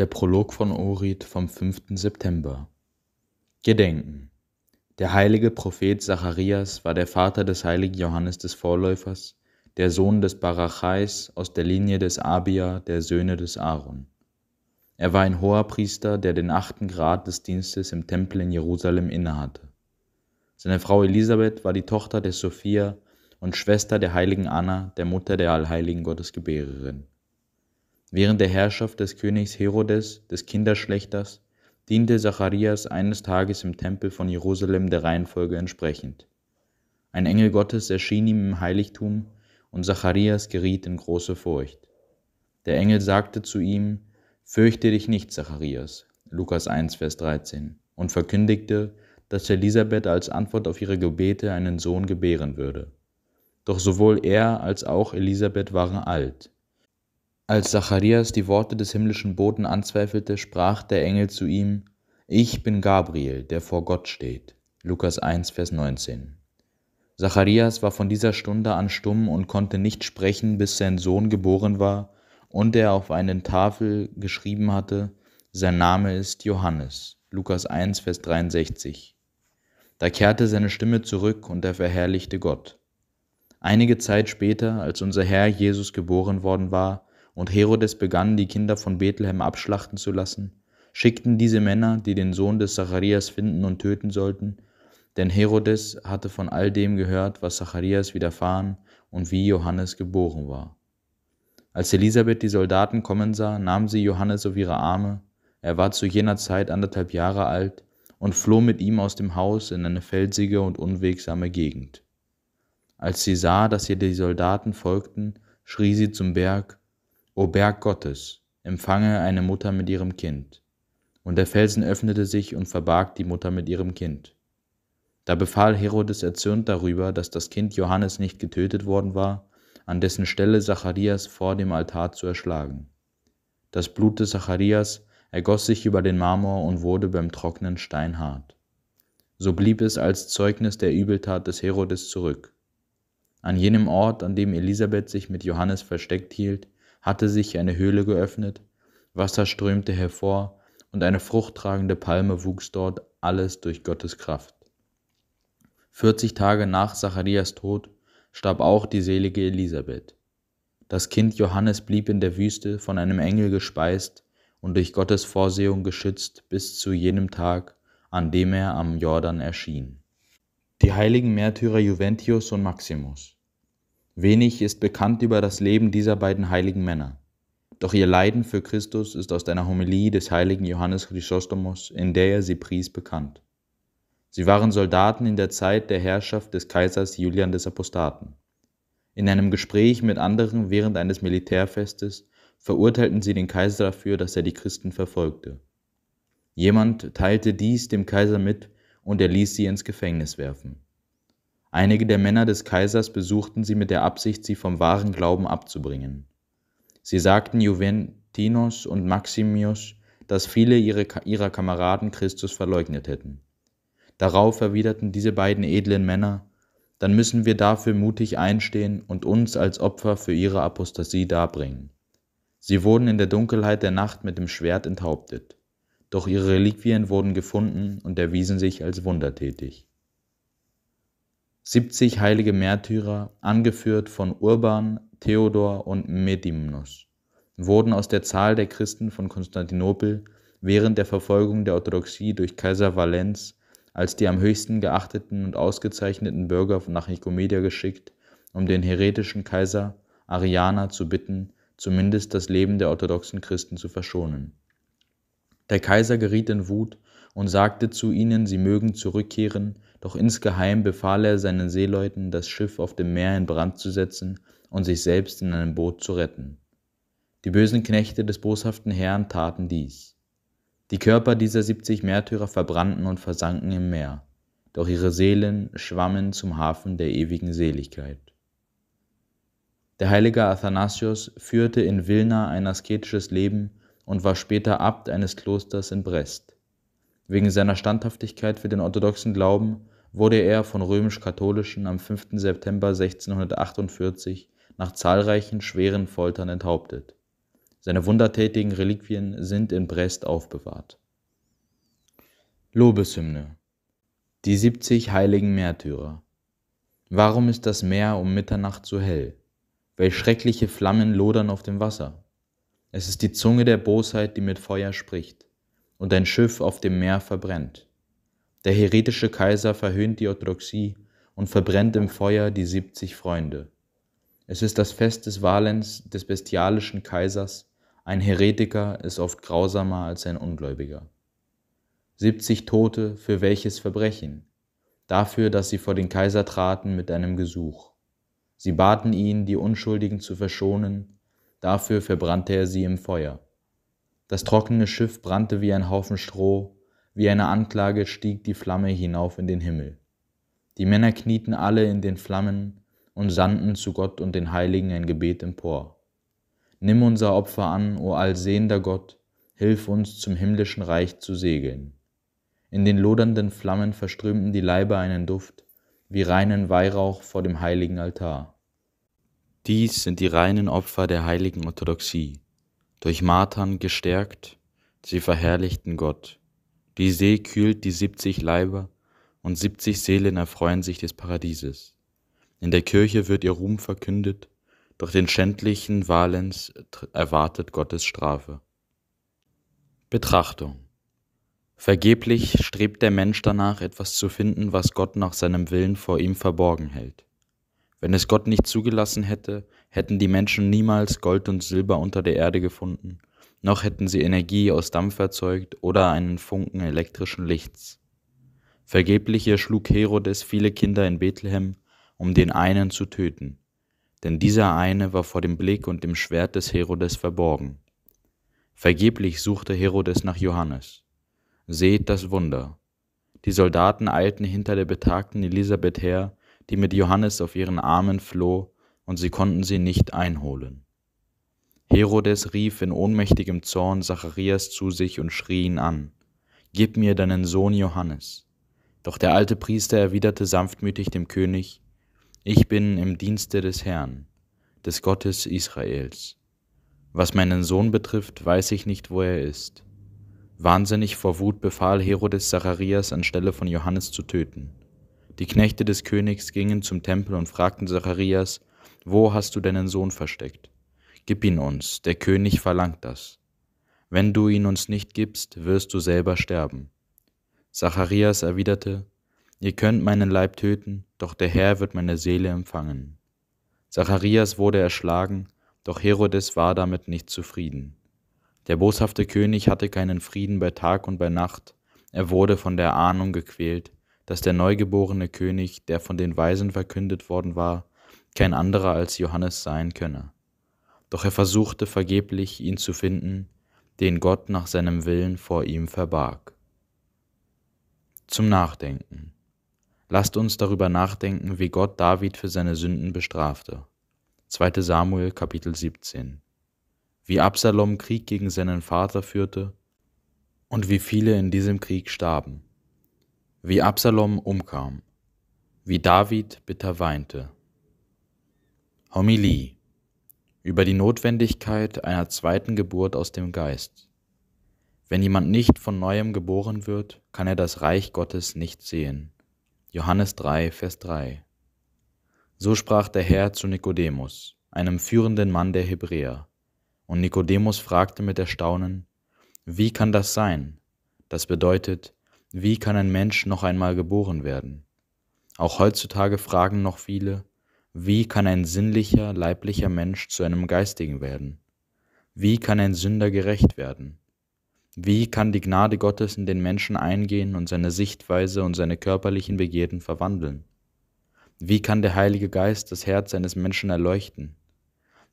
Der Prolog von Orit vom 5. September. Gedenken. Der heilige Prophet Zacharias war der Vater des heiligen Johannes des Vorläufers, der Sohn des Barachais aus der Linie des Abia, der Söhne des Aaron. Er war ein hoher Priester, der den achten Grad des Dienstes im Tempel in Jerusalem innehatte. Seine Frau Elisabeth war die Tochter des Sophia und Schwester der heiligen Anna, der Mutter der allheiligen Gottesgebärerin. Während der Herrschaft des Königs Herodes, des Kinderschlechters, diente Zacharias eines Tages im Tempel von Jerusalem der Reihenfolge entsprechend. Ein Engel Gottes erschien ihm im Heiligtum, und Zacharias geriet in große Furcht. Der Engel sagte zu ihm, Fürchte dich nicht, Zacharias, Lukas 1, Vers 13, und verkündigte, dass Elisabeth als Antwort auf ihre Gebete einen Sohn gebären würde. Doch sowohl er als auch Elisabeth waren alt, als Zacharias die Worte des himmlischen Boten anzweifelte, sprach der Engel zu ihm, Ich bin Gabriel, der vor Gott steht. Lukas 1, Vers 19. Zacharias war von dieser Stunde an stumm und konnte nicht sprechen, bis sein Sohn geboren war und er auf eine Tafel geschrieben hatte, sein Name ist Johannes. Lukas 1, Vers 63. Da kehrte seine Stimme zurück und er verherrlichte Gott. Einige Zeit später, als unser Herr Jesus geboren worden war, und Herodes begann, die Kinder von Bethlehem abschlachten zu lassen, schickten diese Männer, die den Sohn des Zacharias finden und töten sollten, denn Herodes hatte von all dem gehört, was Zacharias widerfahren und wie Johannes geboren war. Als Elisabeth die Soldaten kommen sah, nahm sie Johannes auf ihre Arme, er war zu jener Zeit anderthalb Jahre alt, und floh mit ihm aus dem Haus in eine felsige und unwegsame Gegend. Als sie sah, dass ihr die Soldaten folgten, schrie sie zum Berg, O Berg Gottes, empfange eine Mutter mit ihrem Kind. Und der Felsen öffnete sich und verbarg die Mutter mit ihrem Kind. Da befahl Herodes erzürnt darüber, dass das Kind Johannes nicht getötet worden war, an dessen Stelle Zacharias vor dem Altar zu erschlagen. Das Blut des Zacharias ergoss sich über den Marmor und wurde beim trockenen Stein hart. So blieb es als Zeugnis der Übeltat des Herodes zurück. An jenem Ort, an dem Elisabeth sich mit Johannes versteckt hielt, hatte sich eine Höhle geöffnet, Wasser strömte hervor, und eine fruchttragende Palme wuchs dort, alles durch Gottes Kraft. 40 Tage nach Zacharias Tod starb auch die selige Elisabeth. Das Kind Johannes blieb in der Wüste von einem Engel gespeist und durch Gottes Vorsehung geschützt bis zu jenem Tag, an dem er am Jordan erschien. Die heiligen Märtyrer Juventius und Maximus. Wenig ist bekannt über das Leben dieser beiden heiligen Männer. Doch ihr Leiden für Christus ist aus einer Homilie des heiligen Johannes Chrysostomos, in der er sie pries, bekannt. Sie waren Soldaten in der Zeit der Herrschaft des Kaisers Julian des Apostaten. In einem Gespräch mit anderen während eines Militärfestes verurteilten sie den Kaiser dafür, dass er die Christen verfolgte. Jemand teilte dies dem Kaiser mit und er ließ sie ins Gefängnis werfen. Einige der Männer des Kaisers besuchten sie mit der Absicht, sie vom wahren Glauben abzubringen. Sie sagten Juventinus und Maximius, dass viele ihre, ihrer Kameraden Christus verleugnet hätten. Darauf erwiderten diese beiden edlen Männer, dann müssen wir dafür mutig einstehen und uns als Opfer für ihre Apostasie darbringen. Sie wurden in der Dunkelheit der Nacht mit dem Schwert enthauptet, doch ihre Reliquien wurden gefunden und erwiesen sich als wundertätig. 70 heilige Märtyrer, angeführt von Urban, Theodor und Medimnus, wurden aus der Zahl der Christen von Konstantinopel während der Verfolgung der Orthodoxie durch Kaiser Valens als die am höchsten geachteten und ausgezeichneten Bürger nach Nikomedia geschickt, um den heretischen Kaiser Ariana zu bitten, zumindest das Leben der orthodoxen Christen zu verschonen. Der Kaiser geriet in Wut und sagte zu ihnen, sie mögen zurückkehren doch insgeheim befahl er seinen Seeleuten, das Schiff auf dem Meer in Brand zu setzen und sich selbst in einem Boot zu retten. Die bösen Knechte des boshaften Herrn taten dies. Die Körper dieser siebzig Märtyrer verbrannten und versanken im Meer, doch ihre Seelen schwammen zum Hafen der ewigen Seligkeit. Der heilige Athanasius führte in Vilna ein asketisches Leben und war später Abt eines Klosters in Brest. Wegen seiner Standhaftigkeit für den orthodoxen Glauben wurde er von römisch-katholischen am 5. September 1648 nach zahlreichen schweren Foltern enthauptet. Seine wundertätigen Reliquien sind in Brest aufbewahrt. Lobeshymne Die 70 heiligen Märtyrer Warum ist das Meer um Mitternacht so hell? Welch schreckliche Flammen lodern auf dem Wasser? Es ist die Zunge der Bosheit, die mit Feuer spricht, und ein Schiff auf dem Meer verbrennt. Der heretische Kaiser verhöhnt die Orthodoxie und verbrennt im Feuer die 70 Freunde. Es ist das Fest des Valens des bestialischen Kaisers. Ein Heretiker ist oft grausamer als ein Ungläubiger. 70 Tote für welches Verbrechen? Dafür, dass sie vor den Kaiser traten mit einem Gesuch. Sie baten ihn, die Unschuldigen zu verschonen, dafür verbrannte er sie im Feuer. Das trockene Schiff brannte wie ein Haufen Stroh, wie eine Anklage stieg die Flamme hinauf in den Himmel. Die Männer knieten alle in den Flammen und sandten zu Gott und den Heiligen ein Gebet empor. Nimm unser Opfer an, o allsehender Gott, hilf uns zum himmlischen Reich zu segeln. In den lodernden Flammen verströmten die Leiber einen Duft, wie reinen Weihrauch vor dem heiligen Altar. Dies sind die reinen Opfer der heiligen Orthodoxie. Durch Martern gestärkt, sie verherrlichten Gott. Die See kühlt die siebzig Leiber, und siebzig Seelen erfreuen sich des Paradieses. In der Kirche wird ihr Ruhm verkündet, doch den schändlichen Valens erwartet Gottes Strafe. Betrachtung Vergeblich strebt der Mensch danach, etwas zu finden, was Gott nach seinem Willen vor ihm verborgen hält. Wenn es Gott nicht zugelassen hätte, hätten die Menschen niemals Gold und Silber unter der Erde gefunden noch hätten sie Energie aus Dampf erzeugt oder einen Funken elektrischen Lichts. Vergeblich erschlug Herodes viele Kinder in Bethlehem, um den einen zu töten, denn dieser eine war vor dem Blick und dem Schwert des Herodes verborgen. Vergeblich suchte Herodes nach Johannes. Seht das Wunder. Die Soldaten eilten hinter der betagten Elisabeth her, die mit Johannes auf ihren Armen floh, und sie konnten sie nicht einholen. Herodes rief in ohnmächtigem Zorn Zacharias zu sich und schrie ihn an, Gib mir deinen Sohn Johannes. Doch der alte Priester erwiderte sanftmütig dem König, Ich bin im Dienste des Herrn, des Gottes Israels. Was meinen Sohn betrifft, weiß ich nicht, wo er ist. Wahnsinnig vor Wut befahl Herodes Zacharias anstelle von Johannes zu töten. Die Knechte des Königs gingen zum Tempel und fragten Zacharias, Wo hast du deinen Sohn versteckt? Gib ihn uns, der König verlangt das. Wenn du ihn uns nicht gibst, wirst du selber sterben. Zacharias erwiderte, Ihr könnt meinen Leib töten, doch der Herr wird meine Seele empfangen. Zacharias wurde erschlagen, doch Herodes war damit nicht zufrieden. Der boshafte König hatte keinen Frieden bei Tag und bei Nacht, er wurde von der Ahnung gequält, dass der neugeborene König, der von den Weisen verkündet worden war, kein anderer als Johannes sein könne. Doch er versuchte vergeblich, ihn zu finden, den Gott nach seinem Willen vor ihm verbarg. Zum Nachdenken. Lasst uns darüber nachdenken, wie Gott David für seine Sünden bestrafte. 2. Samuel Kapitel 17. Wie Absalom Krieg gegen seinen Vater führte und wie viele in diesem Krieg starben. Wie Absalom umkam. Wie David bitter weinte. Homilie über die Notwendigkeit einer zweiten Geburt aus dem Geist. Wenn jemand nicht von neuem geboren wird, kann er das Reich Gottes nicht sehen. Johannes 3, Vers 3. So sprach der Herr zu Nikodemus, einem führenden Mann der Hebräer. Und Nikodemus fragte mit Erstaunen, wie kann das sein? Das bedeutet, wie kann ein Mensch noch einmal geboren werden? Auch heutzutage fragen noch viele, wie kann ein sinnlicher, leiblicher Mensch zu einem geistigen werden? Wie kann ein Sünder gerecht werden? Wie kann die Gnade Gottes in den Menschen eingehen und seine Sichtweise und seine körperlichen Begierden verwandeln? Wie kann der Heilige Geist das Herz eines Menschen erleuchten?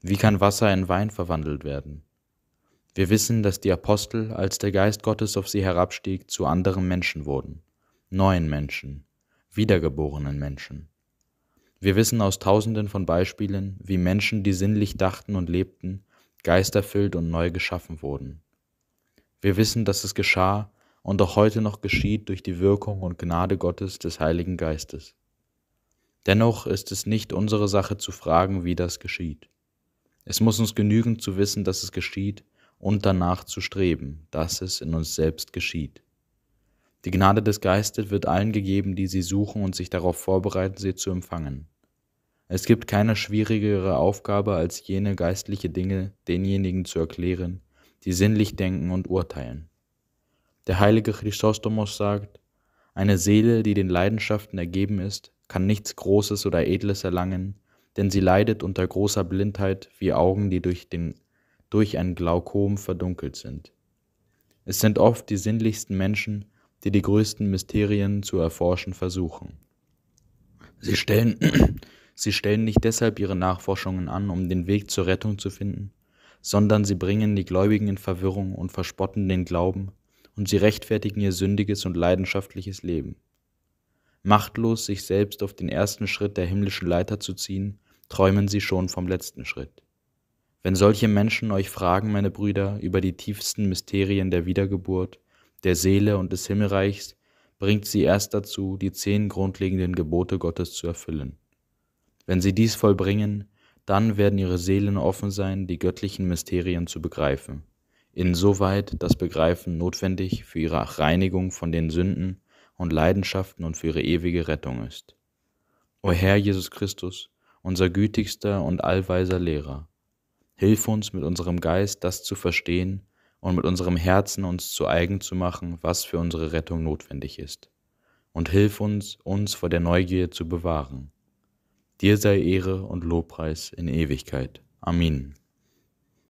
Wie kann Wasser in Wein verwandelt werden? Wir wissen, dass die Apostel, als der Geist Gottes auf sie herabstieg, zu anderen Menschen wurden, neuen Menschen, wiedergeborenen Menschen. Wir wissen aus tausenden von Beispielen, wie Menschen, die sinnlich dachten und lebten, geisterfüllt und neu geschaffen wurden. Wir wissen, dass es geschah und auch heute noch geschieht durch die Wirkung und Gnade Gottes des Heiligen Geistes. Dennoch ist es nicht unsere Sache zu fragen, wie das geschieht. Es muss uns genügen zu wissen, dass es geschieht und danach zu streben, dass es in uns selbst geschieht. Die Gnade des Geistes wird allen gegeben, die sie suchen und sich darauf vorbereiten, sie zu empfangen. Es gibt keine schwierigere Aufgabe, als jene geistliche Dinge denjenigen zu erklären, die sinnlich denken und urteilen. Der heilige Christostomos sagt, eine Seele, die den Leidenschaften ergeben ist, kann nichts Großes oder Edles erlangen, denn sie leidet unter großer Blindheit wie Augen, die durch, den, durch ein Glaukom verdunkelt sind. Es sind oft die sinnlichsten Menschen, die die größten Mysterien zu erforschen versuchen. Sie stellen, sie stellen nicht deshalb ihre Nachforschungen an, um den Weg zur Rettung zu finden, sondern sie bringen die Gläubigen in Verwirrung und verspotten den Glauben, und sie rechtfertigen ihr sündiges und leidenschaftliches Leben. Machtlos, sich selbst auf den ersten Schritt der himmlischen Leiter zu ziehen, träumen sie schon vom letzten Schritt. Wenn solche Menschen euch fragen, meine Brüder, über die tiefsten Mysterien der Wiedergeburt, der Seele und des Himmelreichs, bringt sie erst dazu, die zehn grundlegenden Gebote Gottes zu erfüllen. Wenn sie dies vollbringen, dann werden ihre Seelen offen sein, die göttlichen Mysterien zu begreifen, insoweit das Begreifen notwendig für ihre Reinigung von den Sünden und Leidenschaften und für ihre ewige Rettung ist. O Herr Jesus Christus, unser gütigster und allweiser Lehrer, hilf uns mit unserem Geist das zu verstehen, und mit unserem Herzen uns zu eigen zu machen, was für unsere Rettung notwendig ist. Und hilf uns, uns vor der Neugier zu bewahren. Dir sei Ehre und Lobpreis in Ewigkeit. Amen.